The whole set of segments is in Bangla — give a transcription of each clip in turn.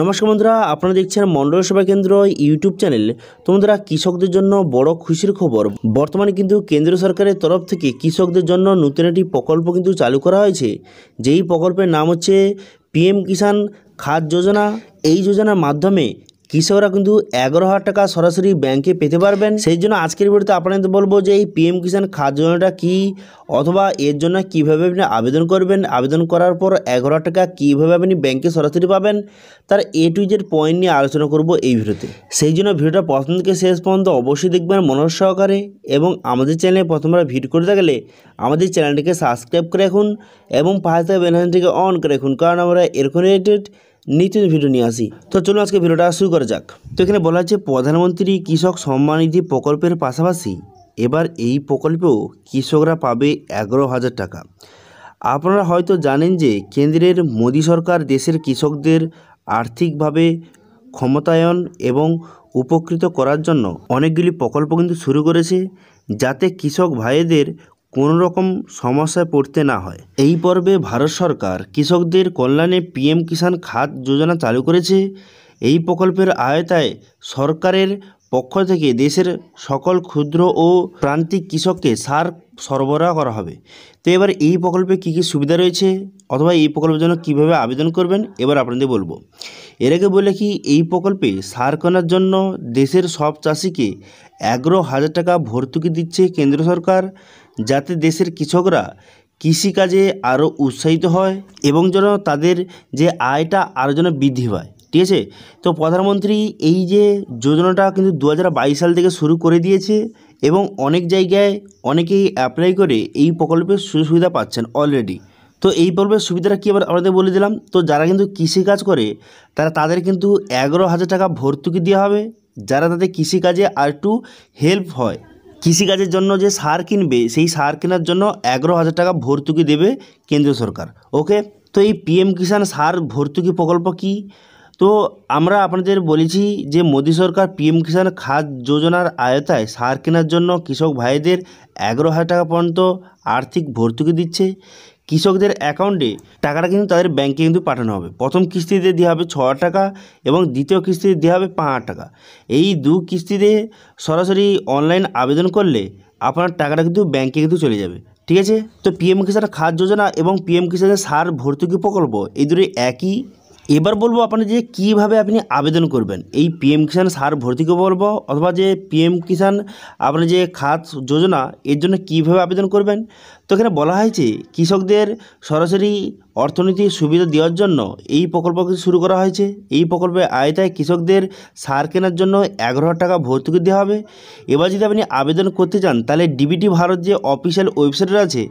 নমস্কার বন্ধুরা আপনারা দেখছেন মণ্ডল সেবা কেন্দ্র ইউটিউব চ্যানেল তোমরা কৃষকদের জন্য বড় খুশির খবর বর্তমানে কিন্তু কেন্দ্র সরকারের তরফ থেকে কৃষকদের জন্য নতুন একটি প্রকল্প কিন্তু চালু করা হয়েছে যেই প্রকল্পের নাম হচ্ছে পিএম কিষাণ খাদ যোজনা এই যোজনার মাধ্যমে কৃষকরা কিন্তু এগারো হাজার টাকা সরাসরি ব্যাংকে পেতে পারবেন সেই জন্য আজকের ভিডিওতে আপনাদের বলবো যে এই পিএম কিষাণ খাদ্য যোজনাটা কী অথবা এর জন্য কীভাবে আপনি আবেদন করবেন আবেদন করার পর এগারো টাকা কীভাবে আপনি ব্যাংকে সরাসরি পাবেন তার এ টু জেড পয়েন্ট নিয়ে আলোচনা করব এই ভিডিওতে সেই জন্য ভিডিওটা প্রথম থেকে শেষ পর্যন্ত অবশ্যই দেখবেন মনোর সহকারে এবং আমাদের চ্যানেলে প্রথমবার ভিড় করে থাকলে আমাদের চ্যানেলটিকে সাবস্ক্রাইব করে রাখুন এবং পাশে থাকা বেলাইনটিকে অন করে রাখুন কারণ আমরা এরকম রিলেটেড নিত্য ভিডিও নিয়ে আসি তো চলুন আজকে ভিডিওটা শুরু করা যাক তো এখানে বলা হচ্ছে প্রধানমন্ত্রী কৃষক সম্মান নিধি প্রকল্পের পাশাপাশি এবার এই প্রকল্পেও কৃষকরা পাবে এগারো হাজার টাকা আপনারা হয়তো জানেন যে কেন্দ্রের মোদী সরকার দেশের কৃষকদের আর্থিকভাবে ক্ষমতায়ন এবং উপকৃত করার জন্য অনেকগুলি প্রকল্প কিন্তু শুরু করেছে যাতে কৃষক ভাইদের কোনো রকম সমস্যায় পড়তে না হয় এই পর্বে ভারত সরকার কৃষকদের কল্যাণে পিএম কিষাণ খাত যোজনা চালু করেছে এই প্রকল্পের আয়তায় সরকারের পক্ষ থেকে দেশের সকল ক্ষুদ্র ও প্রান্তিক কৃষককে সার সরবরাহ করা হবে তো এবার এই প্রকল্পে কী কী সুবিধা রয়েছে অথবা এই প্রকল্পের জন্য কিভাবে আবেদন করবেন এবার আপনাদের বলবো এর আগে বলে কি এই প্রকল্পে সার কেনার জন্য দেশের সব চাষিকে এগারো হাজার টাকা ভর্তুকি দিচ্ছে কেন্দ্র সরকার যাতে দেশের কৃষকরা কৃষিকাজে আরও উৎসাহিত হয় এবং যেন তাদের যে আয়টা আরও যেন বৃদ্ধি পায় ঠিক আছে তো প্রধানমন্ত্রী এই যে যোজনাটা কিন্তু দু সাল থেকে শুরু করে দিয়েছে এবং অনেক জায়গায় অনেকেই অ্যাপ্লাই করে এই প্রকল্পের সুযোগ সুবিধা পাচ্ছেন অলরেডি তো এই পর্বের সুবিধাটা কী আবার আমাদের বলে দিলাম তো যারা কিন্তু কৃষিকাজ করে তারা তাদের কিন্তু এগারো হাজার টাকা ভর্তুকি দেওয়া হবে যারা তাদের কৃষিকাজে আর একটু হেল্প হয় কৃষিকাজের জন্য যে সার কিনবে সেই সার কেনার জন্য এগারো হাজার টাকা ভর্তুকি দেবে কেন্দ্র সরকার ওকে তো এই পিএম কিষাণ সার ভর্তুকি প্রকল্প কি তো আমরা আপনাদের বলেছি যে মোদী সরকার পিএম কিষাণ খাদ যোজনার আয়তায় সার কেনার জন্য কৃষক ভাইদের এগারো হাজার টাকা পর্যন্ত আর্থিক ভর্তুকি দিচ্ছে কৃষকদের অ্যাকাউন্টে টাকাটা কিন্তু তাদের ব্যাংকে কিন্তু পাঠানো হবে প্রথম কিস্তিতে দেওয়া হবে ছ টাকা এবং দ্বিতীয় কিস্তিতে দেওয়া হবে পাঁচ টাকা এই দু কিস্তিতে সরাসরি অনলাইন আবেদন করলে আপনার টাকাটা কিন্তু ব্যাংকে কিন্তু চলে যাবে ঠিক আছে তো পিএম কিষাণ খাদ যোজনা এবং পিএম কিষাণের সার ভর্তুকি প্রকল্প এই দুটো একই এবার বলবো আপনার যে কীভাবে আপনি আবেদন করবেন এই পিএম কিষান সার ভর্তুকি বলবো অথবা যে পিএম কিষাণ আপনার যে খাত যোজনা এর জন্য কীভাবে আবেদন করবেন তো এখানে বলা হয়েছে কৃষকদের সরাসরি অর্থনৈতিক সুবিধা দেওয়ার জন্য এই প্রকল্প শুরু করা হয়েছে এই প্রকল্পের আয়তায় কৃষকদের সার কেনার জন্য এগারো হাজার টাকা ভর্তুকি দেওয়া হবে এবার যদি আপনি আবেদন করতে চান তাহলে ডিবিটি ভারত যে অফিসিয়াল ওয়েবসাইট আছে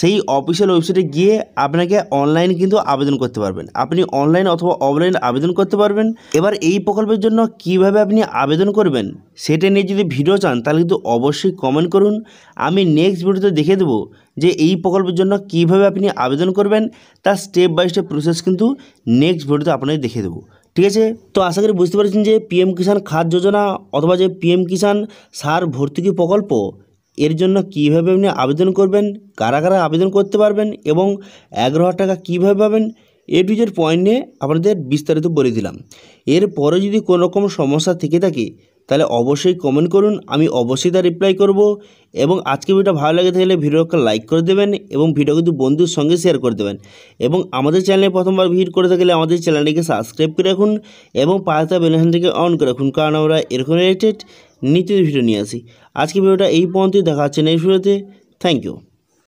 সেই অফিসিয়াল ওয়েবসাইটে গিয়ে আপনাকে অনলাইন কিন্তু আবেদন করতে পারবেন আপনি অনলাইন অথবা অফলাইন আবেদন করতে পারবেন এবার এই প্রকল্পের জন্য কিভাবে আপনি আবেদন করবেন সেটা নিয়ে যদি ভিডিও চান তাহলে কিন্তু অবশ্যই কমেন্ট করুন আমি নেক্সট ভিডিওতে দেখে দেবো যে এই প্রকল্পের জন্য কিভাবে আপনি আবেদন করবেন তার স্টেপ বাই স্টেপ প্রসেস কিন্তু নেক্সট ভিডিওতে আপনাদের দেখে দেবো ঠিক আছে তো আশা করি বুঝতে পারছেন যে পিএম কিষাণ খাদ যোজনা অথবা যে পিএম কিষাণ সার ভর্তুকি প্রকল্প এর জন্য কীভাবে আপনি আবেদন করবেন কারা কারা আবেদন করতে পারবেন এবং এগারো হাজার টাকা কীভাবে পাবেন এ টু পয়েন্ট নিয়ে আপনাদের বিস্তারিত বলে দিলাম এরপরে যদি কোনো রকম সমস্যা থেকে থাকে তাহলে অবশ্যই কমেন্ট করুন আমি অবশ্যই তা রিপ্লাই করব এবং আজকে ভিডিও ভালো লাগে থাকলে ভিডিওকে লাইক করে দেবেন এবং ভিডিও কিন্তু বন্ধুর সঙ্গে শেয়ার করে দেবেন এবং আমাদের চ্যানেলে প্রথমবার ভিড় করে থাকলে আমাদের চ্যানেলটিকে সাবস্ক্রাইব করে রাখুন এবং পাহাড়া থেকে অন করে রাখুন কারণ আমরা এরকম রিলেটেড নিত্য ভিডিও নিয়ে আসি আজকে ভিডিওটা এই পর্যন্তই দেখা হচ্ছে নেই ভিডিওতে থ্যাংক ইউ